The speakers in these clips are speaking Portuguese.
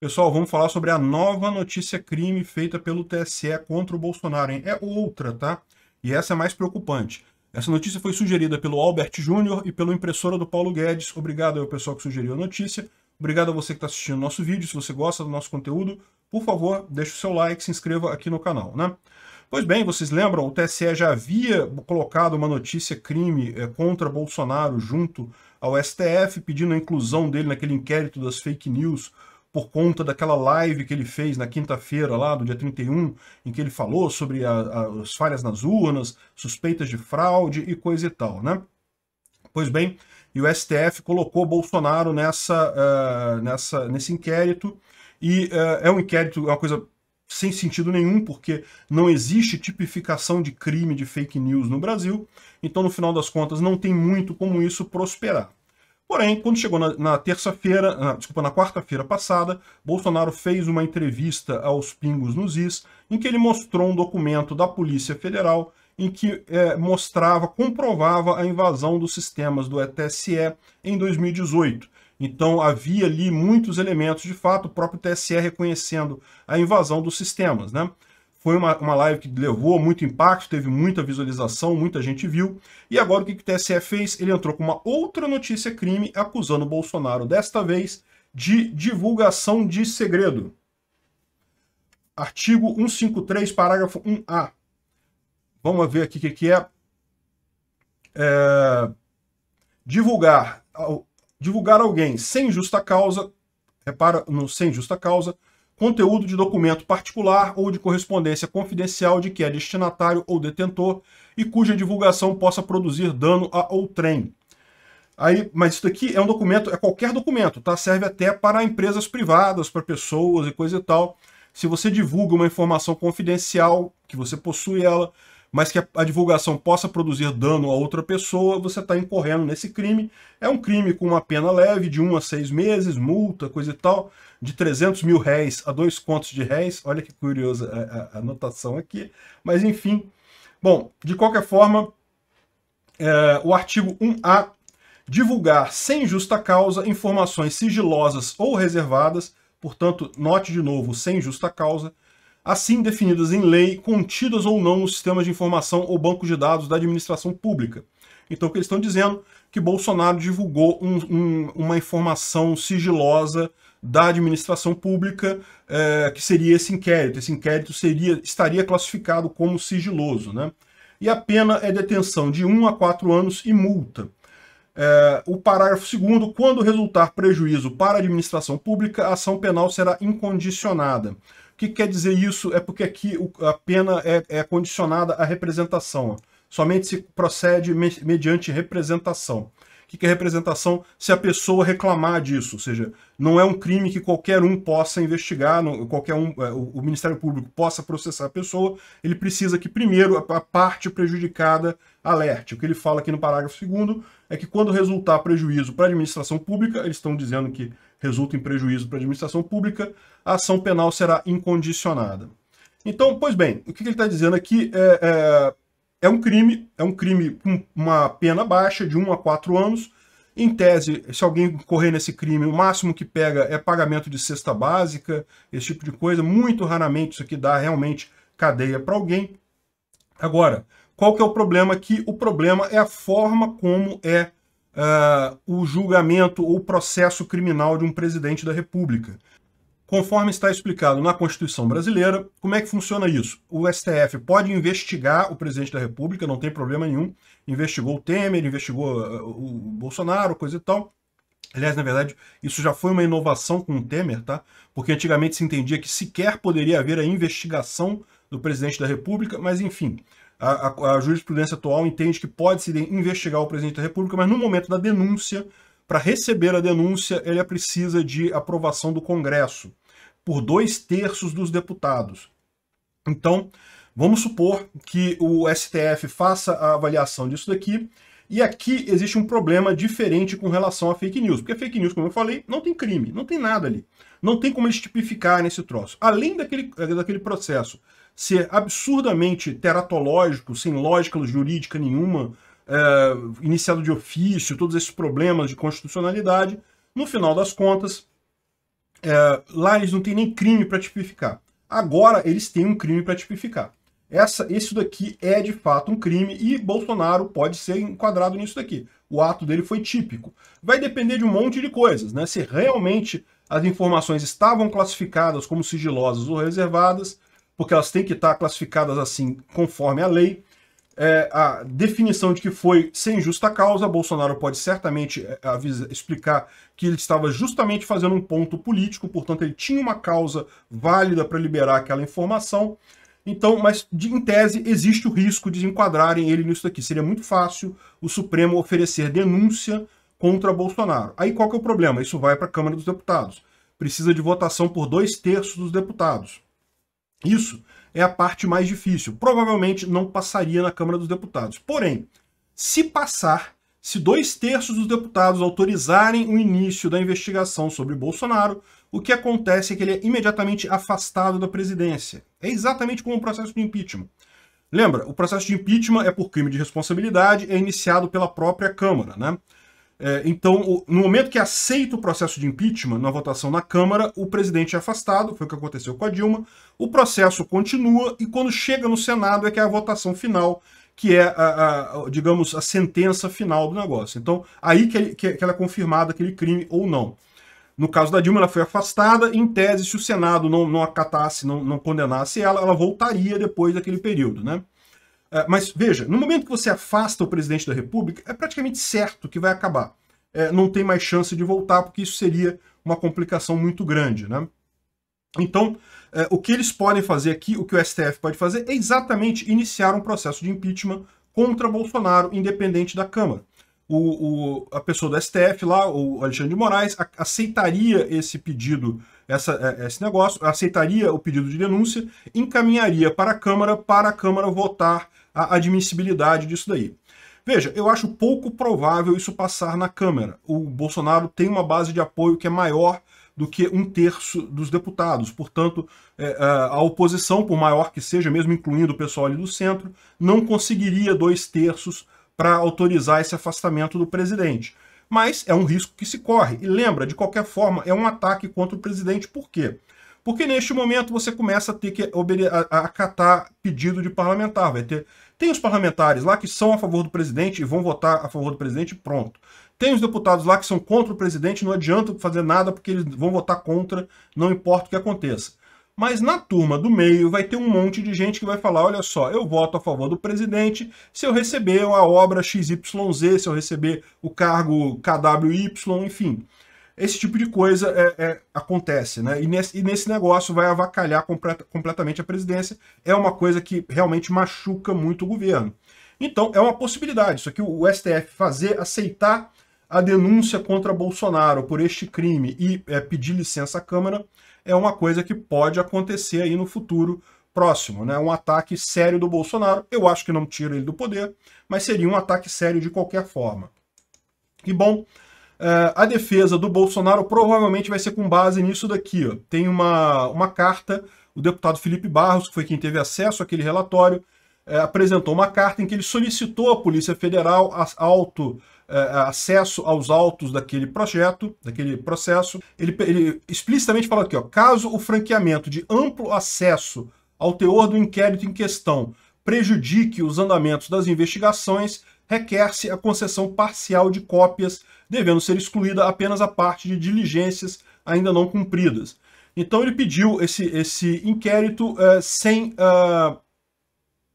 Pessoal, vamos falar sobre a nova notícia crime feita pelo TSE contra o Bolsonaro. Hein? É outra, tá? E essa é mais preocupante. Essa notícia foi sugerida pelo Albert Júnior e pelo impressora do Paulo Guedes. Obrigado ao pessoal que sugeriu a notícia. Obrigado a você que está assistindo nosso vídeo. Se você gosta do nosso conteúdo, por favor, deixe o seu like, se inscreva aqui no canal, né? Pois bem, vocês lembram, o TSE já havia colocado uma notícia crime é, contra Bolsonaro junto ao STF, pedindo a inclusão dele naquele inquérito das fake news por conta daquela live que ele fez na quinta-feira, lá do dia 31, em que ele falou sobre a, a, as falhas nas urnas, suspeitas de fraude e coisa e tal, né? Pois bem, e o STF colocou Bolsonaro nessa, uh, nessa, nesse inquérito, e uh, é um inquérito, é uma coisa sem sentido nenhum, porque não existe tipificação de crime de fake news no Brasil, então no final das contas não tem muito como isso prosperar. Porém, quando chegou na, na terça-feira, na, ah, desculpa, na quarta-feira passada, Bolsonaro fez uma entrevista aos Pingos nos Is, em que ele mostrou um documento da Polícia Federal em que é, mostrava, comprovava a invasão dos sistemas do TSE em 2018. Então havia ali muitos elementos, de fato, o próprio TSE reconhecendo a invasão dos sistemas, né? Foi uma, uma live que levou muito impacto, teve muita visualização, muita gente viu. E agora o que, que o TSE fez? Ele entrou com uma outra notícia crime acusando o Bolsonaro, desta vez, de divulgação de segredo. Artigo 153, parágrafo 1A. Vamos ver aqui o que, que é. é. Divulgar, divulgar alguém sem justa causa, repara no sem justa causa, conteúdo de documento particular ou de correspondência confidencial de que é destinatário ou detentor e cuja divulgação possa produzir dano a outrem. Aí, mas isso daqui é um documento, é qualquer documento, tá? Serve até para empresas privadas, para pessoas e coisa e tal. Se você divulga uma informação confidencial, que você possui ela, mas que a, divulgação possa produzir dano a outra pessoa, você está incorrendo nesse crime. É um crime com uma pena leve de 1 um a 6 meses, multa, coisa e tal, de 300 mil réis a dois contos de réis. Olha que curiosa a, a anotação aqui. Mas enfim, bom, de qualquer forma, é, o artigo 1A divulgar sem justa causa informações sigilosas ou reservadas, portanto, note de novo, sem justa causa, assim definidas em lei, contidas ou não no sistema de informação ou banco de dados da administração pública. Então, o que eles estão dizendo que Bolsonaro divulgou um, um, uma informação sigilosa da administração pública, é, que seria esse inquérito. Esse inquérito seria, estaria classificado como sigiloso. Né? E a pena é detenção de 1 um a 4 anos e multa. É, o parágrafo 2 quando resultar prejuízo para a administração pública, a ação penal será incondicionada. O que quer dizer isso? É porque aqui a pena é, é condicionada à representação. Somente se procede mediante representação. O que é representação? Se a pessoa reclamar disso, ou seja, não é um crime que qualquer um possa investigar, qualquer um, é, o, Ministério Público possa processar a pessoa, ele precisa que primeiro a, a parte prejudicada alerte. O que ele fala aqui no parágrafo segundo é que quando resultar prejuízo para a administração pública, eles estão dizendo que resulta em prejuízo para a administração pública, a ação penal será incondicionada. Então, pois bem, o que ele está dizendo aqui é, é, é, um crime, é um crime com uma pena baixa de 1 a 4 anos. Em tese, se alguém correr nesse crime, o máximo que pega é pagamento de cesta básica, esse tipo de coisa. Muito raramente isso aqui dá realmente cadeia para alguém. Agora, qual que é o problema aqui? O problema é a forma como é uh, o julgamento ou processo criminal de um presidente da República. Conforme está explicado na Constituição brasileira, como é que funciona isso? O STF pode investigar o presidente da República, não tem problema nenhum. Investigou o Temer, investigou ah, o Bolsonaro, coisa e tal. Aliás, na verdade, isso já foi uma inovação com o Temer, tá? Porque antigamente se entendia que sequer poderia haver a investigação do presidente da República, mas enfim, a, a, a, jurisprudência atual entende que pode-se investigar o presidente da República, mas no momento da denúncia, para receber a denúncia, ele é precisa de aprovação do Congresso, por dois terços dos deputados. Então, vamos supor que o STF faça a avaliação disso daqui e aqui existe um problema diferente com relação a fake news, porque fake news, como eu falei, não tem crime, não tem nada ali. Não tem como eles tipificar nesse troço. Além daquele, daquele processo ser absurdamente teratológico, sem lógica jurídica nenhuma, é, iniciado de ofício, todos esses problemas de constitucionalidade, no final das contas, é, lá eles não têm nem crime para tipificar. Agora eles têm um crime para tipificar. Essa, isso daqui é de fato um crime e Bolsonaro pode ser enquadrado nisso daqui. O ato dele foi típico. Vai depender de um monte de coisas, né? Se realmente as informações estavam classificadas como sigilosas ou reservadas, porque elas têm que estar classificadas assim conforme a lei. É, a definição de que foi sem justa causa, Bolsonaro pode certamente é, avisa, explicar que ele estava justamente fazendo um ponto político, portanto, ele tinha uma causa válida para liberar aquela informação. Então, mas de, em tese, existe o risco de enquadrarem ele nisso aqui. Seria muito fácil o Supremo oferecer denúncia contra Bolsonaro. Aí qual que é o problema? Isso vai para a Câmara dos Deputados. Precisa de votação por dois terços dos deputados. Isso é a parte mais difícil. Provavelmente não passaria na Câmara dos Deputados. Porém, se passar, se dois terços dos deputados autorizarem o início da investigação sobre Bolsonaro, o que acontece é que ele é imediatamente afastado da presidência. É exatamente como o processo de impeachment. Lembra, o processo de impeachment é por crime de responsabilidade, é iniciado pela própria Câmara, né? É, então, no momento que aceita o processo de impeachment, na votação na Câmara, o presidente é afastado, foi o que aconteceu com a Dilma, o processo continua e quando chega no Senado é que é a votação final, que é, a, a digamos, a sentença final do negócio. Então, aí que, ele, que, que ela é confirmada aquele crime ou não. No caso da Dilma, ela foi afastada. Em tese, se o Senado não, não acatasse, não, não condenasse ela, ela voltaria depois daquele período, né? É, mas veja, no momento que você afasta o presidente da República, é praticamente certo que vai acabar. É, não tem mais chance de voltar, porque isso seria uma complicação muito grande, né? Então, é, o que eles podem fazer aqui, o que o STF pode fazer, é exatamente iniciar um processo de impeachment contra Bolsonaro, independente da Câmara o, o, a pessoa do STF lá, o Alexandre de Moraes, a, aceitaria esse pedido, essa, é, esse negócio, aceitaria o pedido de denúncia, encaminharia para a Câmara, para a Câmara votar a admissibilidade disso daí. Veja, eu acho pouco provável isso passar na Câmara. O Bolsonaro tem uma base de apoio que é maior do que um terço dos deputados. Portanto, é, é, a oposição, por maior que seja, mesmo incluindo o pessoal ali do centro, não conseguiria dois terços para autorizar esse afastamento do presidente. Mas é um risco que se corre. E lembra, de qualquer forma, é um ataque contra o presidente. Por quê? Porque neste momento você começa a ter que acatar pedido de parlamentar. Vai ter, tem os parlamentares lá que são a favor do presidente e vão votar a favor do presidente, pronto. Tem os deputados lá que são contra o presidente, não adianta fazer nada porque eles vão votar contra, não importa o que aconteça. Mas na turma do meio vai ter um monte de gente que vai falar, olha só, eu voto a favor do presidente se eu receber a obra XYZ, se eu receber o cargo KWY, enfim. Esse tipo de coisa é, é, acontece, né? E nesse, e nesse, negócio vai avacalhar complet, completamente a presidência. É uma coisa que realmente machuca muito o governo. Então, é uma possibilidade. Isso aqui o STF fazer, aceitar a denúncia contra Bolsonaro por este crime e é, pedir licença à Câmara é uma coisa que pode acontecer aí no futuro próximo, né? Um ataque sério do Bolsonaro. Eu acho que não tira ele do poder, mas seria um ataque sério de qualquer forma. E bom, é, a defesa do Bolsonaro provavelmente vai ser com base nisso daqui. Ó. Tem uma, uma carta, o deputado Felipe Barros, que foi quem teve acesso àquele relatório, é, apresentou uma carta em que ele solicitou à Polícia Federal a auto eh, eh, acesso aos autos daquele projeto, daquele processo. Ele, ele explicitamente fala aqui, ó, caso o franqueamento de amplo acesso ao teor do inquérito em questão prejudique os andamentos das investigações, requer-se a concessão parcial de cópias, devendo ser excluída apenas a parte de diligências ainda não cumpridas. Então ele pediu esse, esse inquérito uh, sem uh,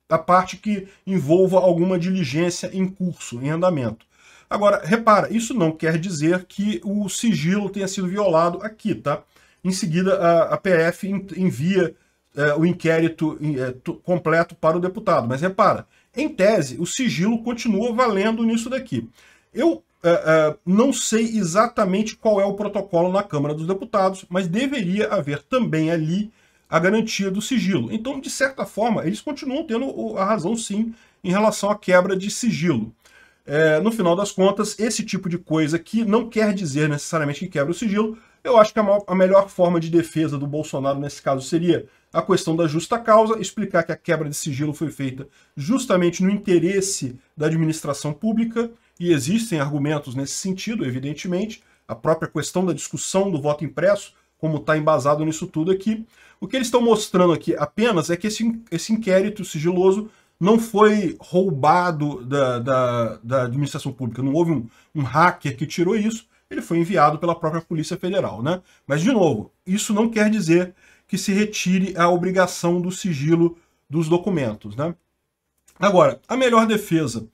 a parte que envolva alguma diligência em curso, em andamento. Agora, repara, isso não quer dizer que o sigilo tenha sido violado aqui, tá? Em seguida, a, a PF envia é, o inquérito é, completo para o deputado. Mas repara, em tese, o sigilo continua valendo nisso daqui. Eu é, é, não sei exatamente qual é o protocolo na Câmara dos Deputados, mas deveria haver também ali a garantia do sigilo. Então, de certa forma, eles continuam tendo a razão, sim, em relação à quebra de sigilo. É, no final das contas, esse tipo de coisa que não quer dizer necessariamente que quebra o sigilo, eu acho que a, maior, a, melhor forma de defesa do Bolsonaro nesse caso seria a questão da justa causa, explicar que a quebra de sigilo foi feita justamente no interesse da administração pública, e existem argumentos nesse sentido, evidentemente, a própria questão da discussão do voto impresso, como está embasado nisso tudo aqui. O que eles estão mostrando aqui apenas é que esse, esse inquérito sigiloso não foi roubado da, da, da administração pública, não houve um, um hacker que tirou isso, ele foi enviado pela própria Polícia Federal. Né? Mas, de novo, isso não quer dizer que se retire a obrigação do sigilo dos documentos. Né? Agora, a melhor defesa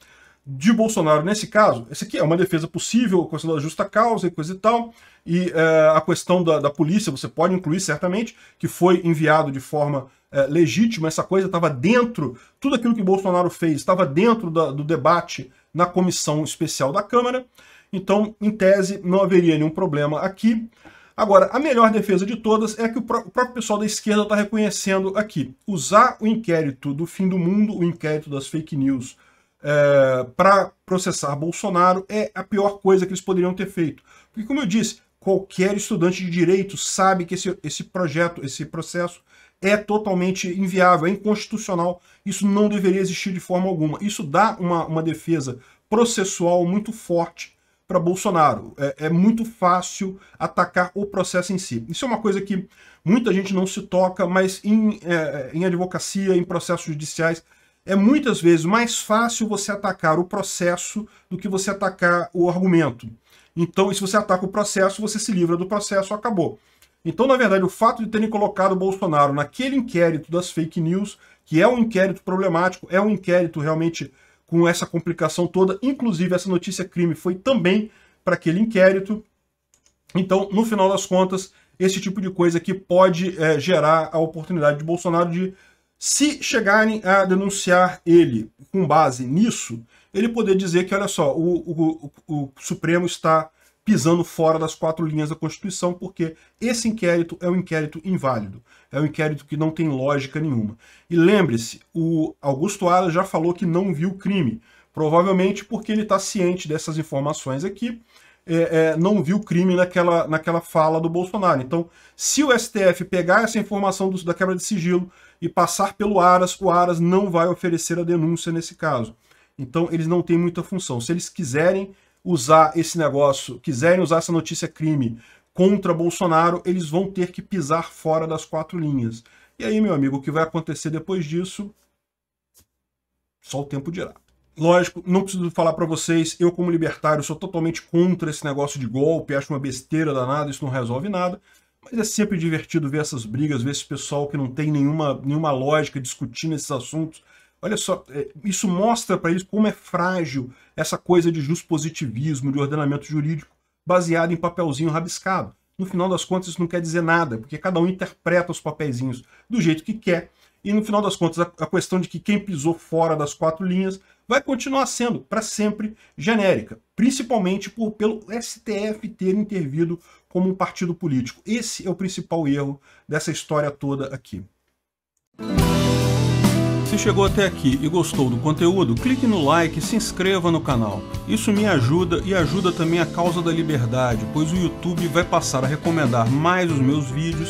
de Bolsonaro nesse caso, esse aqui é uma defesa possível, da justa causa e coisa e tal, e é, a questão da, da, polícia, você pode incluir certamente que foi enviado de forma é, legítima, essa coisa estava dentro, tudo aquilo que Bolsonaro fez estava dentro da, do debate na comissão especial da Câmara, então, em tese, não haveria nenhum problema aqui. Agora, a melhor defesa de todas é que o, próprio pessoal da esquerda está reconhecendo aqui. Usar o inquérito do fim do mundo, o inquérito das fake news, é, para processar Bolsonaro é a pior coisa que eles poderiam ter feito. Porque, como eu disse, qualquer estudante de direito sabe que esse, esse projeto, esse processo é totalmente inviável, é inconstitucional, isso não deveria existir de forma alguma. Isso dá uma, uma defesa processual muito forte para Bolsonaro. É, é, muito fácil atacar o processo em si. Isso é uma coisa que muita gente não se toca, mas em, é, em advocacia, em processos judiciais, é muitas vezes mais fácil você atacar o processo do que você atacar o argumento. Então, se você ataca o processo, você se livra do processo, acabou. Então, na verdade, o fato de terem colocado o Bolsonaro naquele inquérito das fake news, que é um inquérito problemático, é um inquérito realmente com essa complicação toda, inclusive essa notícia crime foi também para aquele inquérito. Então, no final das contas, esse tipo de coisa que pode é, gerar a oportunidade de Bolsonaro de se chegarem a denunciar ele com base nisso, ele poder dizer que, olha só, o, o, o, o Supremo está pisando fora das quatro linhas da Constituição, porque esse inquérito é um inquérito inválido, é um inquérito que não tem lógica nenhuma. E lembre-se, o Augusto Aras já falou que não viu crime, provavelmente porque ele está ciente dessas informações aqui é, é, não viu crime naquela, naquela fala do Bolsonaro. Então, se o STF pegar essa informação do, da quebra de sigilo e passar pelo Aras, o Aras não vai oferecer a denúncia nesse caso. Então, eles não têm muita função. Se eles quiserem usar esse negócio, quiserem usar essa notícia crime contra Bolsonaro, eles vão ter que pisar fora das quatro linhas. E aí, meu amigo, o que vai acontecer depois disso? Só o tempo dirá. Lógico, não preciso falar para vocês, eu como libertário sou totalmente contra esse negócio de golpe, acho uma besteira danada, isso não resolve nada. Mas é sempre divertido ver essas brigas, ver esse pessoal que não tem nenhuma, nenhuma lógica discutindo esses assuntos. Olha só, é, isso mostra para eles como é frágil essa coisa de positivismo, de ordenamento jurídico, baseado em papelzinho rabiscado. No final das contas, isso não quer dizer nada, porque cada um interpreta os papeizinhos do jeito que quer. E no final das contas, a questão de que quem pisou fora das quatro linhas vai continuar sendo para sempre genérica, principalmente por pelo STF ter intervido como um partido político. Esse é o principal erro dessa história toda aqui. Se chegou até aqui e gostou do conteúdo, clique no like e se inscreva no canal. Isso me ajuda e ajuda também a causa da liberdade, pois o YouTube vai passar a recomendar mais os meus vídeos